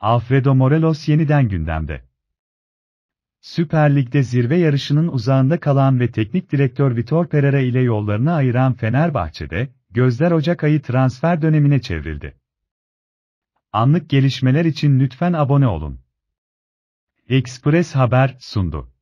Alfredo Morelos yeniden gündemde. Süper Lig'de zirve yarışının uzağında kalan ve teknik direktör Vitor Pereira ile yollarını ayıran Fenerbahçe'de, gözler Ocak ayı transfer dönemine çevrildi. Anlık gelişmeler için lütfen abone olun. Express Haber sundu.